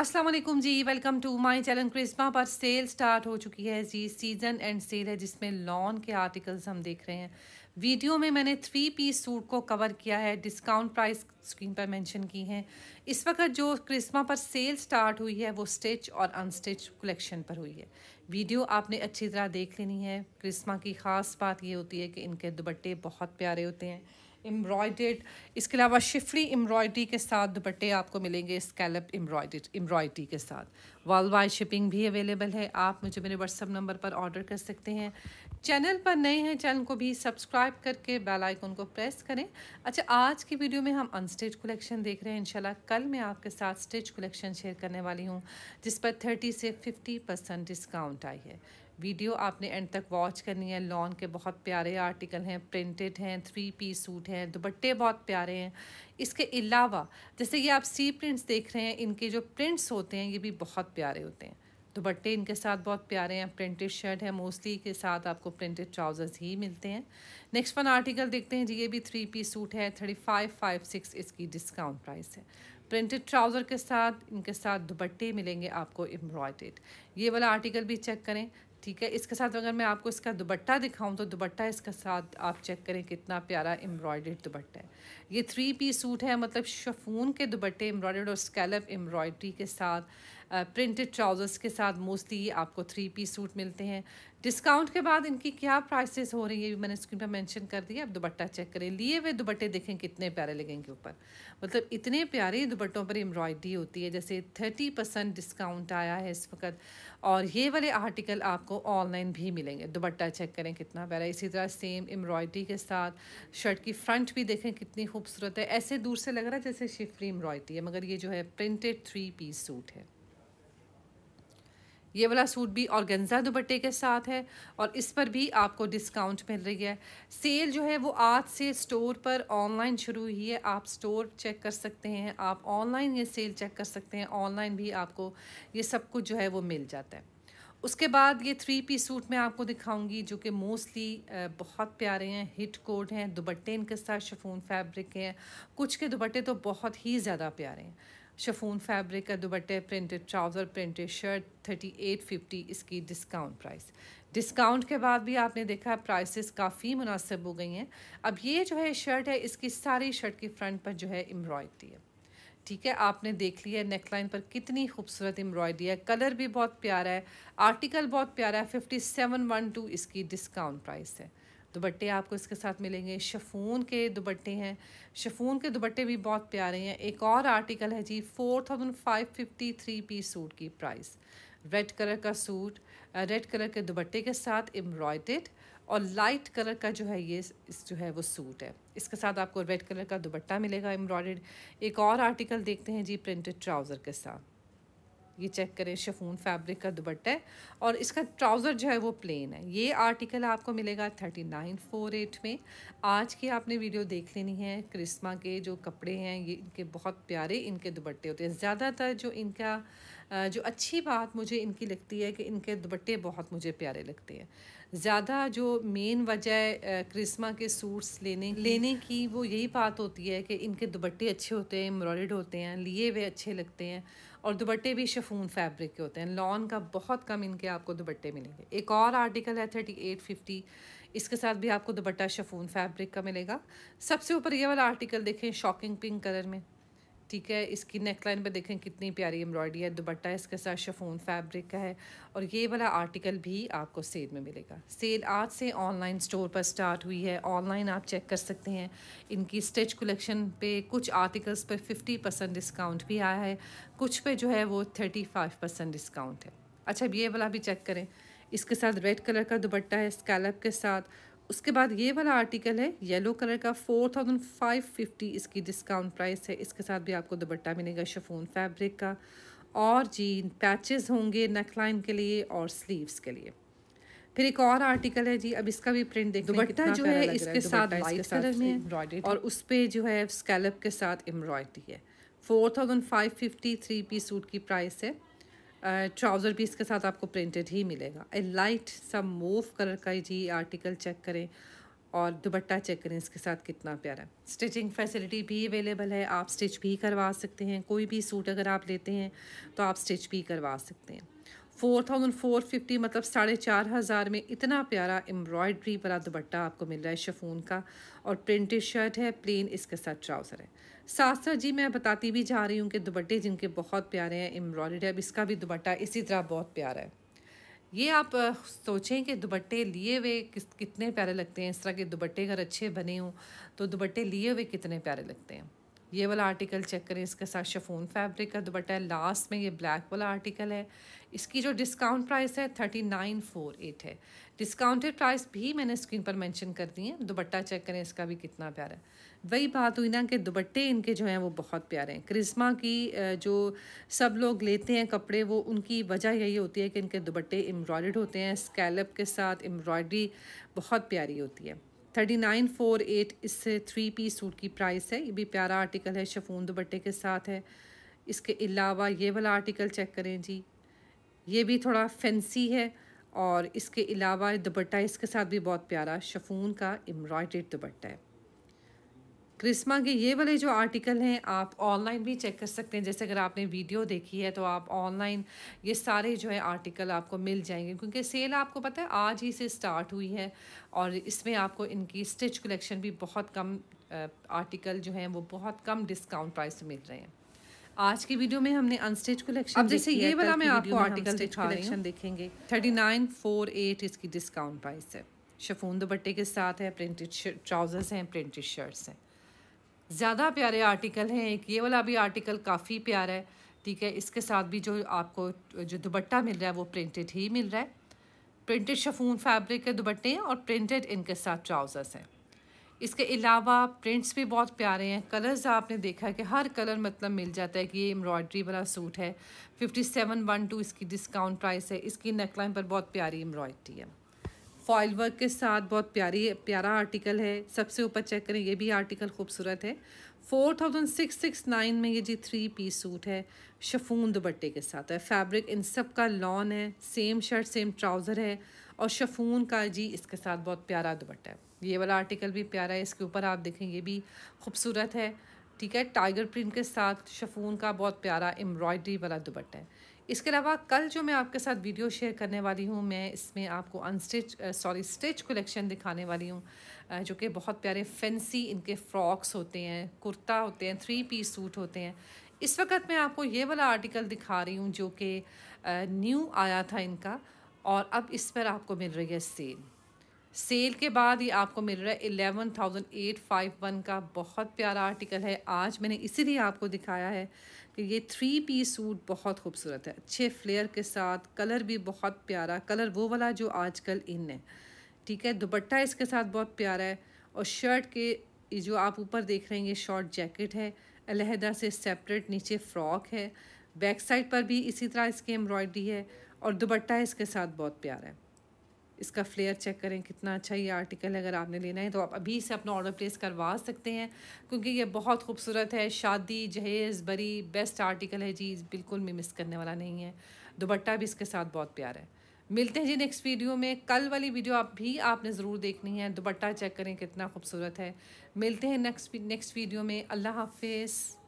Aslam ji welcome to my channel Charisma पर sale start हो चुकी है जी सीज़न एंड सेल है जिसमें लॉन के आर्टिकल्स हम देख रहे हैं वीडियो में मैंने थ्री पीस सूट को कवर किया है डिस्काउंट प्राइस स्क्रीन पर मेंशन की हैं इस वक्त जो क्रिस्मा पर सेल स्टार्ट हुई है वो स्टिच और अनस्टिच कलेक्शन पर हुई है वीडियो आपने अच्छी तरह देख लेनी है क्रिस्मा की ख़ास बात ये होती है कि इनके दुपट्टे बहुत प्यारे होते हैं एम्ब्रॉयडेड इसके अलावा शिफरी एम्ब्रॉयडरी के साथ दुपट्टे आपको मिलेंगे स्कैलप एम्ब्रॉयडेड एम्ब्रॉयडरी के साथ वर्ल्ड वाइड शिपिंग भी अवेलेबल है आप मुझे मेरे व्हाट्सअप नंबर पर ऑर्डर कर सकते हैं चैनल पर नए हैं चैनल को भी सब्सक्राइब करके बेल आइकन को प्रेस करें अच्छा आज की वीडियो में हम अनस्टिच कलेक्शन देख रहे हैं इंशाल्लाह कल मैं आपके साथ स्टिच कलेक्शन शेयर करने वाली हूँ जिस पर थर्टी से फिफ्टी परसेंट डिस्काउंट आई है वीडियो आपने एंड तक वॉच करनी है लॉन के बहुत प्यारे आर्टिकल हैं प्रिंटेड हैं थ्री पीस सूट हैं दुपट्टे बहुत प्यारे हैं इसके अलावा जैसे ये आप सी प्रिंट्स देख रहे हैं इनके जो प्रिंट्स होते हैं ये भी बहुत प्यारे होते हैं दुपट्टे इनके साथ बहुत प्यारे हैं प्रिंटेड शर्ट है मोस्टली के साथ आपको प्रिंटेड ट्राउजर्स ही मिलते हैं नेक्स्ट वन आर्टिकल देखते हैं जी ये भी थ्री पीस सूट है थर्टी फाइव फाइव सिक्स इसकी डिस्काउंट प्राइस है प्रिंटेड ट्राउज़र के साथ इनके साथ दुपट्टे मिलेंगे आपको एम्ब्रॉयडेड ये वाला आर्टिकल भी चेक करें ठीक है इसके साथ अगर मैं आपको इसका दुबट्टा दिखाऊं तो दुपट्टा इसके साथ आप चेक करें कितना प्यारा एम्ब्रॉयडर्ड दुबट्टा है ये थ्री पी सूट है मतलब शफून के दुपट्टे एम्ब्रॉयडर्ड और स्कैलप एम्ब्रॉयडरी के साथ प्रिंटेड ट्राउज़र्स के साथ मोस्टली आपको थ्री पी सूट मिलते हैं डिस्काउंट के बाद इनकी क्या प्राइसेस हो रही है मैंने स्क्रीन पर मेंशन कर दिया अब दुपट्टा चेक करें लिए हुए दुपट्टे देखें कितने प्यारे लगेंगे ऊपर मतलब इतने प्यारे दुपट्टों पर एम्ब्रॉयडरी होती है जैसे थर्टी परसेंट डिस्काउंट आया है इस वक्त और ये वाले आर्टिकल आपको ऑनलाइन भी मिलेंगे दुपट्टा चेक करें कितना प्यारा इसी तरह सेम एम्ब्रॉयडरी के साथ शर्ट की फ्रंट भी देखें कितनी खूबसूरत है ऐसे दूर से लग रहा है जैसे शिफ्री एम्ब्रॉयडरी है मगर ये जो है प्रिंटेड थ्री पीस सूट है ये वाला सूट भी गंजा दुपट्टे के साथ है और इस पर भी आपको डिस्काउंट मिल रही है सेल जो है वो आज से स्टोर पर ऑनलाइन शुरू हुई है आप स्टोर चेक कर सकते हैं आप ऑनलाइन ये सेल चेक कर सकते हैं ऑनलाइन भी आपको ये सब कुछ जो है वो मिल जाता है उसके बाद ये थ्री पी सूट मैं आपको दिखाऊंगी जो कि मोस्टली बहुत प्यारे हैं हिट कोड हैं दुपट्टे इनके साथ शफून फैब्रिक हैं कुछ के दुपट्टे तो बहुत ही ज़्यादा प्यारे हैं शफून फैब्रिक का दुबट्टे printed trouser printed shirt thirty eight fifty इसकी डिस्काउंट प्राइस डिस्काउंट के बाद भी आपने देखा प्राइसेस काफ़ी मुनासिब हो गई हैं अब ये जो है शर्ट है इसकी सारी शर्ट की फ्रंट पर जो है एम्ब्रॉयडरी है ठीक है आपने देख लिया है नेकलाइन पर कितनी खूबसूरत एम्ब्रॉयडरी है कलर भी बहुत प्यारा है आर्टिकल बहुत प्यारा है फिफ्टी सेवन वन टू इसकी डिस्काउंट प्राइस है दुपट्टे आपको इसके साथ मिलेंगे शफून के दुपट्टे हैं शफून के दुपट्टे भी बहुत प्यारे हैं एक और आर्टिकल है जी four thousand five fifty three piece suit की प्राइस रेड कलर का सूट रेड कलर के दुपट्टे के साथ एम्ब्रॉयडेड और लाइट कलर का जो है ये जो है वो सूट है इसके साथ आपको रेड कलर का दुपट्टा मिलेगा एम्ब्रॉयड एक और आर्टिकल देखते हैं जी प्रिंटेड ट्राउज़र के साथ ये चेक करें शेफून फैब्रिक का दुबट्टा है और इसका ट्राउज़र जो है वो प्लेन है ये आर्टिकल आपको मिलेगा थर्टी नाइन फोर एट में आज की आपने वीडियो देख लेनी है क्रिसमा के जो कपड़े हैं ये इनके बहुत प्यारे इनके दुबट्टे होते हैं ज़्यादातर जो इनका जो अच्छी बात मुझे इनकी लगती है कि इनके दुपट्टे बहुत मुझे प्यारे लगते हैं ज़्यादा जो मेन वजह क्रिसमा के सूट्स लेने लेने की वो यही बात होती है कि इनके दुपट्टे अच्छे होते हैं एम्ब्रॉयड होते हैं लिए हुए अच्छे लगते हैं और दुपट्टे भी शफून फैब्रिक के होते हैं लॉन का बहुत कम इनके आपको दुपट्टे मिलेंगे एक और आर्टिकल है थर्टी एट फिफ्टी इसके साथ भी आपको दुपट्टा शफून फैब्रिक का मिलेगा सबसे ऊपर ये वाला आर्टिकल देखें शॉकिंग पिंक कलर में ठीक है इसकी नेक लाइन पर देखें कितनी प्यारी एम्ब्रॉयडरी है दुबट्टा है इसके साथ शफोन फैब्रिक का है और ये वाला आर्टिकल भी आपको सेल में मिलेगा सेल आज से ऑनलाइन स्टोर पर स्टार्ट हुई है ऑनलाइन आप चेक कर सकते हैं इनकी स्टिच कलेक्शन पे कुछ आर्टिकल्स पर फिफ्टी परसेंट डिस्काउंट भी आया है कुछ पे जो है वो थर्टी फाइव परसेंट डिस्काउंट है अच्छा ये वाला भी चेक करें इसके साथ रेड कलर का दुपट्टा है स्कैलप के साथ उसके बाद ये वाला आर्टिकल है येलो कलर का फोर थाउजेंड फाइव फिफ्टी इसकी डिस्काउंट प्राइस है इसके साथ भी आपको दुपट्टा मिलेगा शफोन फैब्रिक का और जी पैचेस होंगे नेकलाइन के लिए और स्लीव्स के लिए फिर एक और आर्टिकल है जी अब इसका भी प्रिंट देखते दुपट्टा जो है इसके साथ कलर में और उस पर जो है स्कैलप के साथ एम्ब्रॉयडरी है four thousand five fifty three piece suit की प्राइस है ट्राउज़र भी इसके साथ आपको प्रिंटेड ही मिलेगा ए लाइट सा मूव कलर का जी आर्टिकल चेक करें और दुबट्टा चेक करें इसके साथ कितना प्यारा स्टिचिंग फैसिलिटी भी अवेलेबल है आप स्टिच भी करवा सकते हैं कोई भी सूट अगर आप लेते हैं तो आप स्टिच भी करवा सकते हैं फोर थाउजेंड फोर फिफ्टी मतलब साढ़े चार हज़ार में इतना प्यारा एम्ब्रॉयड्री वाला दुपट्टा आपको मिल रहा है शफून का और प्रिंटेड शर्ट है प्लेन इसके साथ ट्राउज़र है साथ साथ जी मैं बताती भी जा रही हूँ कि दुपट्टे जिनके बहुत प्यारे हैं एम्ब्रॉयड है अब इसका भी दुपट्टा इसी तरह बहुत प्यारा है ये आप सोचें कि दुपट्टे लिए हुए किस कितने प्यारे लगते हैं इस तरह के दुपट्टे अगर अच्छे बने हों तो दुपट्टे लिए हुए कितने प्यारे लगते हैं ये वाला आर्टिकल चेक करें इसके साथ शफोन फैब्रिक का दुपट्टा है लास्ट में ये ब्लैक वाला आर्टिकल है इसकी जो डिस्काउंट प्राइस है थर्टी नाइन फोर एट है डिस्काउंटेड प्राइस भी मैंने स्क्रीन पर मेंशन कर दी है दुपट्टा चेक करें इसका भी कितना प्यारा है वही बात हुई ना कि दुपट्टे इनके जो हैं वो बहुत प्यारे हैं क्रिस्मा की जो सब लोग लेते हैं कपड़े वो उनकी वजह यही होती है कि इनके दुपट्टे एम्ब्रॉयड होते हैं स्कैलप के साथ एम्ब्रॉयडरी बहुत प्यारी होती है थर्टी नाइन फोर एट इस थ्री पीस सूट की प्राइस है ये भी प्यारा आर्टिकल है शफून दुपट्टे के साथ है इसके अलावा ये वाला आर्टिकल चेक करें जी ये भी थोड़ा फैंसी है और इसके अलावा दुपट्टा इसके साथ भी बहुत प्यारा शफून का एम्ब्रॉयड्रेड दुपट्टा है क्रिसमा के ये वाले जो आर्टिकल हैं आप ऑनलाइन भी चेक कर सकते हैं जैसे अगर आपने वीडियो देखी है तो आप ऑनलाइन ये सारे जो है आर्टिकल आपको मिल जाएंगे क्योंकि सेल आपको पता है आज ही से स्टार्ट हुई है और इसमें आपको इनकी स्टिच कलेक्शन भी बहुत कम आर्टिकल जो हैं वो बहुत कम डिस्काउंट प्राइस मिल रहे हैं आज की वीडियो में हमने अनस्टिच कलेक्शन अब जैसे ये वाला मैं आपको आर्टिकल कलेक्शन देखेंगे थर्टी नाइन फोर एट इसकी डिस्काउंट प्राइस है शफून दुपट्टे के साथ है प्रिंटेड ट्राउजर्स हैं प्रिंटेड शर्ट्स हैं ज़्यादा प्यारे आर्टिकल हैं एक ये वाला भी आर्टिकल काफ़ी प्यारा है ठीक है इसके साथ भी जो आपको जो दुबट्टा मिल रहा है वो प्रिंटेड ही मिल रहा है प्रिंटेड शफून फैब्रिक के दुबट्टे हैं और प्रिंटेड इनके साथ ट्राउज़र्स हैं इसके अलावा प्रिंट्स भी बहुत प्यारे हैं कलर्स आपने देखा है कि हर कलर मतलब मिल जाता है कि ये एम्ब्रॉयड्री वाला सूट है फिफ्टी सेवन वन टू इसकी डिस्काउंट प्राइस है इसकी नेकलाइन पर बहुत प्यारी एम्ब्रॉयड्री है फॉइल वर्क के साथ बहुत प्यारी प्यारा आर्टिकल है सबसे ऊपर चेक करें ये भी आर्टिकल खूबसूरत है four thousand six six nine में ये जी थ्री पीस सूट है शफून दुपट्टे के साथ है फैब्रिक इन सब का लॉन है सेम शर्ट सेम ट्राउज़र है और शफून का जी इसके साथ बहुत प्यारा दुपट्टा है ये वाला आर्टिकल भी प्यारा है इसके ऊपर आप देखें ये भी खूबसूरत है ठीक है टाइगर प्रिंट के साथ शफून का बहुत प्यारा एम्ब्रॉयडरी वाला दुपट्टा है इसके अलावा कल जो मैं आपके साथ वीडियो शेयर करने वाली हूँ मैं इसमें आपको अनस्टिच सॉरी स्टिच कलेक्शन दिखाने वाली हूँ जो कि बहुत प्यारे फैंसी इनके फ्रॉक्स होते हैं कुर्ता होते हैं थ्री पीस सूट होते हैं इस वक्त मैं आपको ये वाला आर्टिकल दिखा रही हूँ जो कि न्यू आया था इनका और अब इस पर आपको मिल रही है सेल सेल के बाद ये आपको मिल रहा है eleven thousand eight five one का बहुत प्यारा आर्टिकल है आज मैंने इसीलिए आपको दिखाया है ये थ्री पीस सूट बहुत खूबसूरत है अच्छे फ्लेयर के साथ कलर भी बहुत प्यारा कलर वो वाला जो आजकल इन है ठीक है दुपट्टा इसके साथ बहुत प्यारा है और शर्ट के जो आप ऊपर देख रहे हैं ये शॉर्ट जैकेट है अलहदा से सेपरेट नीचे फ्रॉक है बैक साइड पर भी इसी तरह इसकी एम्ब्रॉयडरी है और दुपट्टा इसके साथ बहुत प्यारा है इसका फ्लेयर चेक करें कितना अच्छा ये आर्टिकल है अगर आपने लेना है तो आप अभी से अपना ऑर्डर प्लेस करवा सकते हैं क्योंकि ये बहुत खूबसूरत है शादी जहेज़ बरी बेस्ट आर्टिकल है जी बिल्कुल भी मिस करने वाला नहीं है दुपट्टा भी इसके साथ बहुत प्यार है मिलते हैं जी नेक्स्ट वीडियो में कल वाली वीडियो आप भी आपने ज़रूर देखनी है दुपट्टा चेक करें कितना खूबसूरत है मिलते हैं नेक्स्ट नेक्स्ट वीडियो में अल्लाह हाफिज़